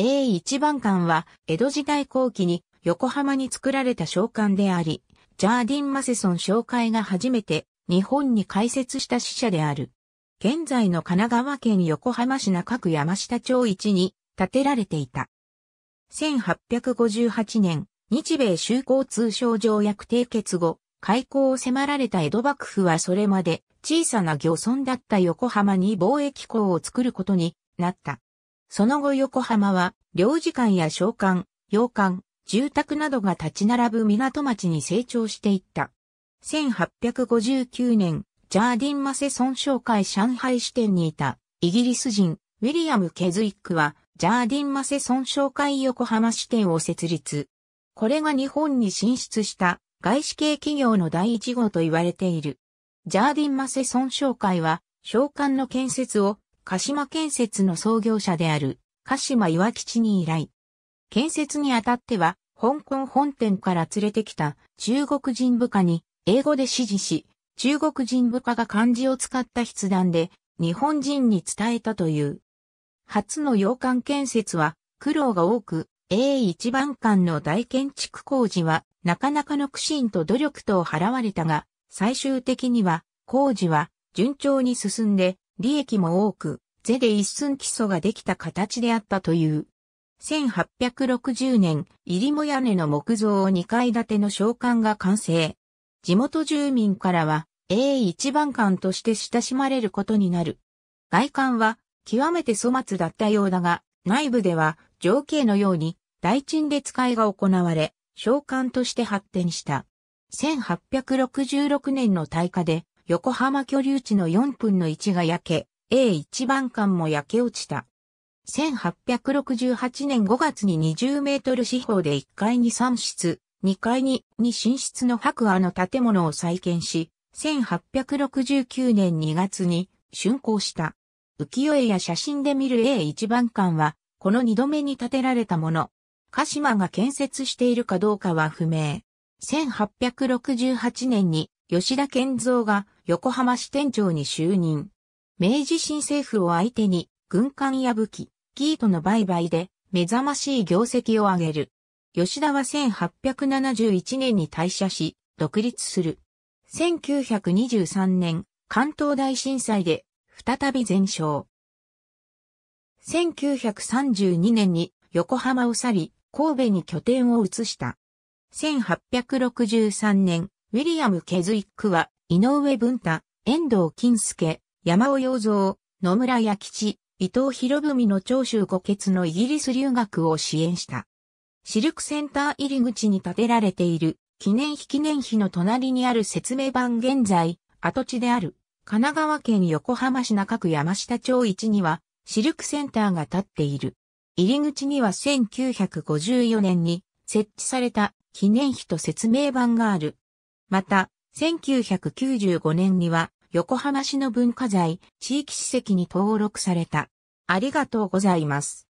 A1 番館は江戸時代後期に横浜に作られた商館であり、ジャーディン・マセソン商会が初めて日本に開設した使者である。現在の神奈川県横浜市中区山下町一に建てられていた。1858年、日米修好通商条約締結後、開港を迫られた江戸幕府はそれまで小さな漁村だった横浜に貿易港を作ることになった。その後横浜は、領事館や商館、洋館、住宅などが立ち並ぶ港町に成長していった。1859年、ジャーディン・マセソン商会上海支店にいたイギリス人ウィリアム・ケズイックはジャーディン・マセソン商会横浜支店を設立。これが日本に進出した外資系企業の第一号と言われている。ジャーディン・マセソン商会は商館の建設を鹿島建設の創業者である鹿島岩吉に依頼。建設にあたっては、香港本店から連れてきた中国人部下に英語で指示し、中国人部下が漢字を使った筆談で日本人に伝えたという。初の洋館建設は苦労が多く、A1 番館の大建築工事はなかなかの苦心と努力とを払われたが、最終的には工事は順調に進んで利益も多く、税で一寸基礎ができた形であったという。1860年、入母屋根の木造を2階建ての召喚が完成。地元住民からは、A 一番館として親しまれることになる。外観は、極めて粗末だったようだが、内部では、情景のように、大で使いが行われ、召喚として発展した。1866年の大火で、横浜居留地の4分の1が焼け、A1 番館も焼け落ちた。1868年5月に20メートル四方で1階に3室、2階に2寝室の白亜の建物を再建し、1869年2月に竣工した。浮世絵や写真で見る A1 番館は、この2度目に建てられたもの。鹿島が建設しているかどうかは不明。1868年に吉田健三が横浜支店長に就任。明治新政府を相手に軍艦や武器、ギートの売買で目覚ましい業績を上げる。吉田は1871年に退社し、独立する。1923年、関東大震災で再び全焼。1932年に横浜を去り、神戸に拠点を移した。1863年、ウィリアム・ケズイックは、井上文太、遠藤金介、山尾洋蔵、野村弥吉、伊藤博文の長州五欠のイギリス留学を支援した。シルクセンター入り口に建てられている記念碑記念碑の隣にある説明版現在、跡地である神奈川県横浜市中区山下町一にはシルクセンターが建っている。入り口には1954年に設置された記念碑と説明版がある。また、1995年には横浜市の文化財地域史跡に登録された。ありがとうございます。